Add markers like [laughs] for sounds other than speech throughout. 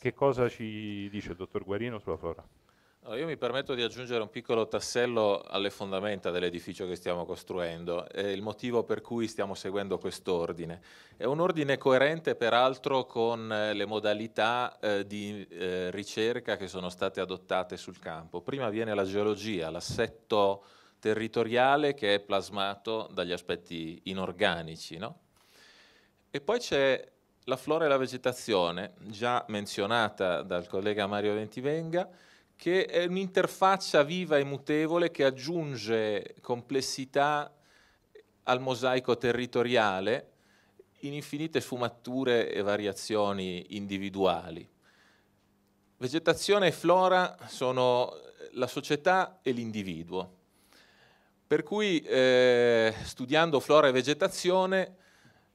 Che cosa ci dice il dottor Guarino sulla flora? io mi permetto di aggiungere un piccolo tassello alle fondamenta dell'edificio che stiamo costruendo, è il motivo per cui stiamo seguendo quest'ordine. È un ordine coerente peraltro con eh, le modalità eh, di eh, ricerca che sono state adottate sul campo. Prima viene la geologia, l'assetto territoriale che è plasmato dagli aspetti inorganici, no? E poi c'è la flora e la vegetazione, già menzionata dal collega Mario Ventivenga, che è un'interfaccia viva e mutevole che aggiunge complessità al mosaico territoriale in infinite sfumature e variazioni individuali. Vegetazione e flora sono la società e l'individuo. Per cui eh, studiando flora e vegetazione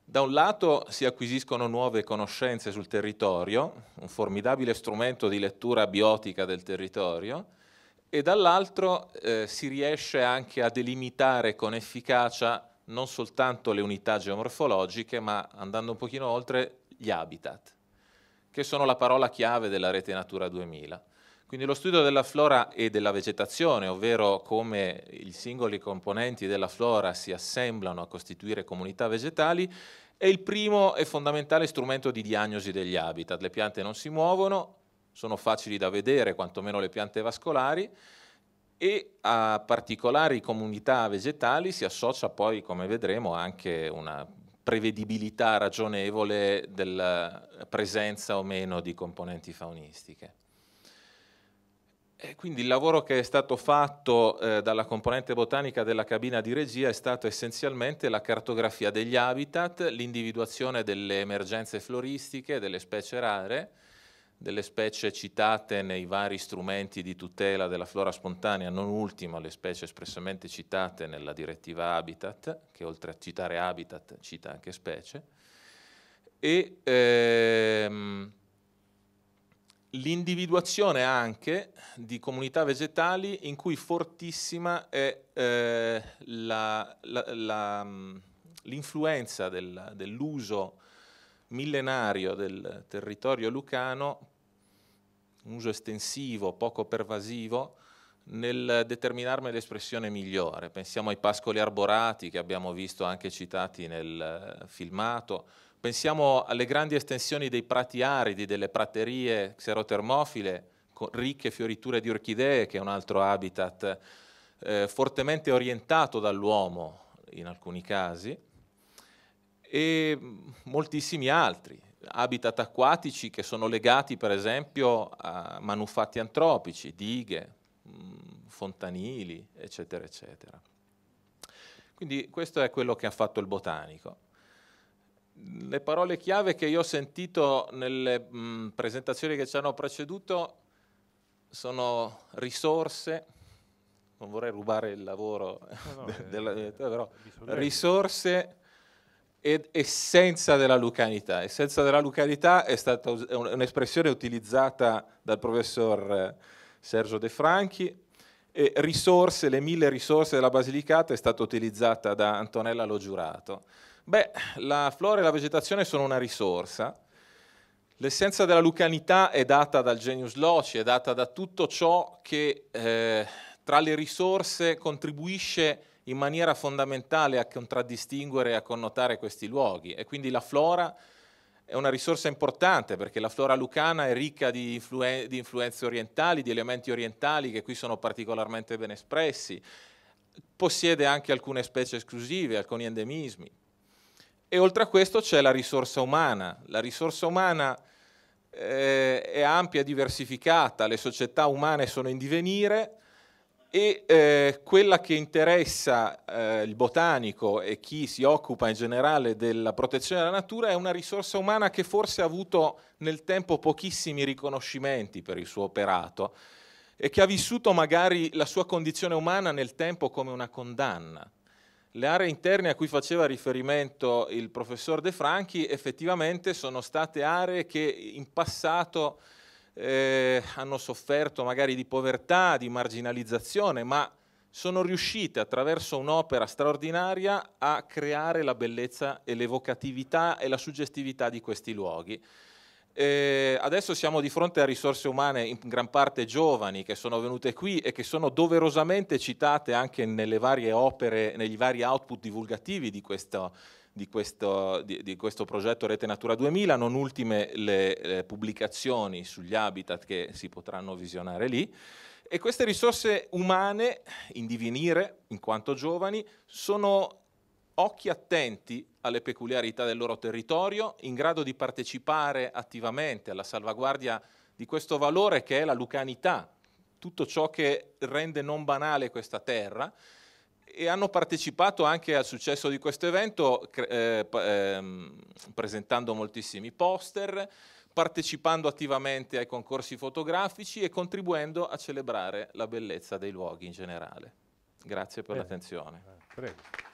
da un lato si acquisiscono nuove conoscenze sul territorio, un formidabile strumento di lettura biotica del territorio, e dall'altro eh, si riesce anche a delimitare con efficacia non soltanto le unità geomorfologiche, ma andando un pochino oltre gli habitat, che sono la parola chiave della rete Natura 2000. Quindi lo studio della flora e della vegetazione, ovvero come i singoli componenti della flora si assemblano a costituire comunità vegetali, è il primo e fondamentale strumento di diagnosi degli habitat. Le piante non si muovono, sono facili da vedere, quantomeno le piante vascolari, e a particolari comunità vegetali si associa poi, come vedremo, anche una prevedibilità ragionevole della presenza o meno di componenti faunistiche. E quindi il lavoro che è stato fatto eh, dalla componente botanica della cabina di regia è stato essenzialmente la cartografia degli habitat, l'individuazione delle emergenze floristiche, delle specie rare, delle specie citate nei vari strumenti di tutela della flora spontanea, non ultimo le specie espressamente citate nella direttiva Habitat, che oltre a citare Habitat cita anche specie, e ehm, L'individuazione anche di comunità vegetali in cui fortissima è eh, mm, l'influenza del, dell'uso millenario del territorio lucano, un uso estensivo, poco pervasivo, nel determinarne l'espressione migliore. Pensiamo ai pascoli arborati che abbiamo visto anche citati nel eh, filmato, Pensiamo alle grandi estensioni dei prati aridi, delle praterie xerotermofile, con ricche fioriture di orchidee, che è un altro habitat eh, fortemente orientato dall'uomo in alcuni casi, e moltissimi altri, habitat acquatici che sono legati per esempio a manufatti antropici, dighe, mm, fontanili, eccetera, eccetera. Quindi questo è quello che ha fatto il botanico le parole chiave che io ho sentito nelle mh, presentazioni che ci hanno preceduto sono risorse, non vorrei rubare il lavoro no, no, [laughs] eh, della eh, diretta, però risorse ed essenza della lucanità. Essenza della lucanità è stata un'espressione utilizzata dal professor eh, Sergio De Franchi e risorse, le mille risorse della Basilicata è stata utilizzata da Antonella Lo Giurato. Beh, la flora e la vegetazione sono una risorsa. L'essenza della lucanità è data dal genius loci, è data da tutto ciò che eh, tra le risorse contribuisce in maniera fondamentale a contraddistinguere e a connotare questi luoghi. E quindi la flora è una risorsa importante perché la flora lucana è ricca di, influen- di influenze orientali, di elementi orientali che qui sono particolarmente ben espressi. Possiede anche alcune specie esclusive, alcuni endemismi e oltre a questo c'è la risorsa umana. La risorsa umana eh, è ampia e diversificata, le società umane sono in divenire e eh, quella che interessa eh, il botanico e chi si occupa in generale della protezione della natura è una risorsa umana che forse ha avuto nel tempo pochissimi riconoscimenti per il suo operato e che ha vissuto magari la sua condizione umana nel tempo come una condanna. Le aree interne a cui faceva riferimento il professor De Franchi effettivamente sono state aree che in passato eh, hanno sofferto magari di povertà, di marginalizzazione, ma sono riuscite attraverso un'opera straordinaria a creare la bellezza e l'evocatività e la suggestività di questi luoghi. Eh, adesso siamo di fronte a risorse umane in gran parte giovani che sono venute qui e che sono doverosamente citate anche nelle varie opere, negli vari output divulgativi di questo, di questo, di, di questo progetto Rete Natura 2000, non ultime le, le pubblicazioni sugli habitat che si potranno visionare lì. E queste risorse umane in divenire, in quanto giovani, sono occhi attenti alle peculiarità del loro territorio, in grado di partecipare attivamente alla salvaguardia di questo valore che è la lucanità, tutto ciò che rende non banale questa terra e hanno partecipato anche al successo di questo evento eh, eh, presentando moltissimi poster, partecipando attivamente ai concorsi fotografici e contribuendo a celebrare la bellezza dei luoghi in generale. Grazie per l'attenzione. Eh,